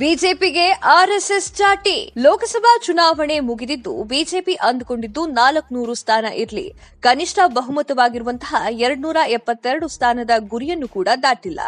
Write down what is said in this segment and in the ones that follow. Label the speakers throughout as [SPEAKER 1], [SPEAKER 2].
[SPEAKER 1] ಬಿಜೆಪಿಗೆ ಆರ್ಎಸ್ಎಸ್ ಚಾಟಿ ಲೋಕಸಭಾ ಚುನಾವಣೆ ಮುಗಿದಿದ್ದು ಬಿಜೆಪಿ ಅಂದುಕೊಂಡಿದ್ದು ನಾಲ್ಕುನೂರು ಸ್ಥಾನ ಇರಲಿ ಕನಿಷ್ಠ ಬಹುಮತವಾಗಿರುವಂತಹ ಎರಡ್ನೂರ ಎಪ್ಪತ್ತೆರಡು ಸ್ಥಾನದ ಗುರಿಯನ್ನು ಕೂಡ ದಾಟಿಲ್ಲ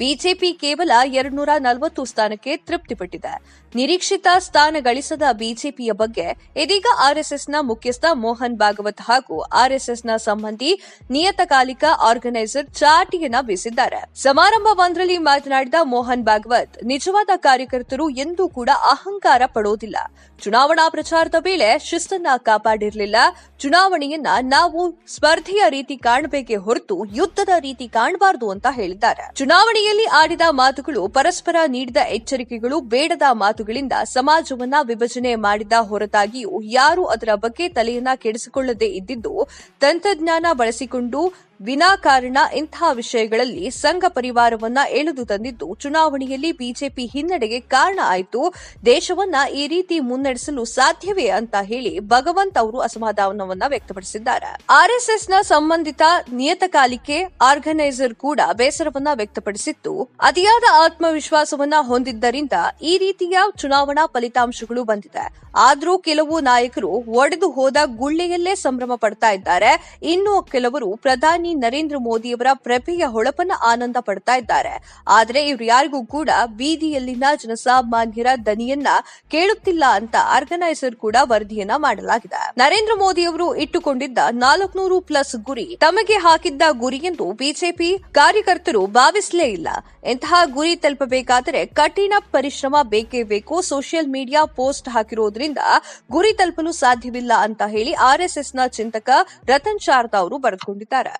[SPEAKER 1] ಬಿಜೆಪಿ ಕೇವಲ ಎರಡ್ನೂರ ನಲವತ್ತು ಸ್ಥಾನಕ್ಕೆ ತೃಪ್ತಿಪಟ್ಟಿದೆ ನಿರೀಕ್ಷಿತ ಸ್ಥಾನ ಗಳಿಸದ ಬಿಜೆಪಿಯ ಬಗ್ಗೆ ಇದೀಗ ಆರ್ಎಸ್ಎಸ್ನ ಮುಖ್ಯಸ್ಥ ಮೋಹನ್ ಭಾಗವತ್ ಹಾಗೂ ಆರ್ಎಸ್ಎಸ್ನ ಸಂಬಂಧಿ ನಿಯತಕಾಲಿಕ ಆರ್ಗನೈಸರ್ ಚಾಟಿಯನ್ನ ಬೀಸಿದ್ದಾರೆ ಸಮಾರಂಭವೊಂದರಲ್ಲಿ ಮಾತನಾಡಿದ ಮೋಹನ್ ಭಾಗವತ್ ನಿಜವಾದ ಕಾರ್ಯಕ್ರಮ ಕಾರ್ಯಕರ್ತರು ಎಂದೂ ಕೂಡ ಅಹಂಕಾರ ಪಡೋದಿಲ್ಲ ಚುನಾವಣಾ ಪ್ರಚಾರದ ವೇಳೆ ಶಿಸ್ತನ್ನ ಕಾಪಾಡಿರಲಿಲ್ಲ ಚುನಾವಣೆಯನ್ನ ನಾವು ಸ್ಪರ್ಧೆಯ ರೀತಿ ಕಾಣಬೇಕೆ ಹೊರತು ಯುದ್ಧದ ರೀತಿ ಕಾಣಬಾರದು ಅಂತ ಹೇಳಿದ್ದಾರೆ ಚುನಾವಣೆಯಲ್ಲಿ ಆಡಿದ ಮಾತುಗಳು ಪರಸ್ಪರ ನೀಡಿದ ಎಚ್ಚರಿಕೆಗಳು ಬೇಡದ ಮಾತುಗಳಿಂದ ಸಮಾಜವನ್ನ ವಿಭಜನೆ ಮಾಡಿದ ಹೊರತಾಗಿಯೂ ಯಾರು ಅದರ ಬಗ್ಗೆ ತಲೆಯನ್ನ ಕೆಡಿಸಿಕೊಳ್ಳದೇ ಇದ್ದಿದ್ದು ತಂತ್ರಜ್ಞಾನ ಬಳಸಿಕೊಂಡು ವಿನಾಕಾರಣ ಇಂತಹ ವಿಷಯಗಳಲ್ಲಿ ಸಂಘ ಪರಿವಾರವನ್ನ ಎಳೆದು ತಂದಿದ್ದು ಚುನಾವಣೆಯಲ್ಲಿ ಬಿಜೆಪಿ ಹಿನ್ನಡೆಗೆ ಕಾರಣ ಆಯಿತು ದೇಶವನ್ನ ಈ ರೀತಿ ಮುನ್ನಡೆಸಲು ಸಾಧ್ಯವೇ ಅಂತ ಹೇಳಿ ಭಗವಂತ್ ಅವರು ಅಸಮಾಧಾನವನ್ನ ವ್ಯಕ್ತಪಡಿಸಿದ್ದಾರೆ ಆರ್ಎಸ್ಎಸ್ನ ಸಂಬಂಧಿತ ನಿಯತಕಾಲಿಕೆ ಆರ್ಗನೈಸರ್ ಕೂಡ ಬೇಸರವನ್ನ ವ್ಯಕ್ತಪಡಿಸಿತ್ತು ಅತಿಯಾದ ಆತ್ಮವಿಶ್ವಾಸವನ್ನ ಹೊಂದಿದ್ದರಿಂದ ಈ ರೀತಿಯ ಚುನಾವಣಾ ಫಲಿತಾಂಶಗಳು ಬಂದಿದೆ ಆದರೂ ಕೆಲವು ನಾಯಕರು ಒಡೆದು ಹೋದ ಗುಳ್ಳೆಯಲ್ಲೇ ಸಂಭ್ರಮ ಪಡ್ತಾ ಇದ್ದಾರೆ ಇನ್ನು ಕೆಲವರು ಪ್ರಧಾನಿ ನರೇಂದ್ರ ಮೋದಿಯವರ ಪ್ರಭೆಯ ಹೊಳಪನ್ನ ಆನಂದ ಪಡ್ತಾ ಇದ್ದಾರೆ ಆದರೆ ಇವರು ಯಾರಿಗೂ ಕೂಡ ಬೀದಿಯಲ್ಲಿನ ಜನಸಾಮಾನ್ಯರ ದನಿಯನ್ನ ಕೇಳುತ್ತಿಲ್ಲ ಅಂತ ಆರ್ಗನೈಸರ್ ಕೂಡ ವರದಿಯನ್ನ ಮಾಡಲಾಗಿದೆ ನರೇಂದ್ರ ಮೋದಿಯವರು ಇಟ್ಟುಕೊಂಡಿದ್ದ ನಾಲ್ಕುನೂರು ಪ್ಲಸ್ ಗುರಿ ತಮಗೆ ಹಾಕಿದ್ದ ಗುರಿ ಎಂದು ಬಿಜೆಪಿ ಕಾರ್ಯಕರ್ತರು ಭಾವಿಸಲೇ ಇಲ್ಲ ಇಂತಹ ಗುರಿ ತಲುಪಬೇಕಾದರೆ ಕಠಿಣ ಪರಿಶ್ರಮ ಬೇಕೇ ಬೇಕು ಸೋಷಿಯಲ್ ಮೀಡಿಯಾ ಪೋಸ್ಟ್ ಹಾಕಿರೋದ್ರಿಂದ ಗುರಿ ತಲುಪಲು ಸಾಧ್ಯವಿಲ್ಲ ಅಂತ ಹೇಳಿ ಆರ್ಎಸ್ಎಸ್ನ ಚಿಂತಕ ರತನ್ ಶಾರದಾ ಅವರು ಬರೆದುಕೊಂಡಿದ್ದಾರೆ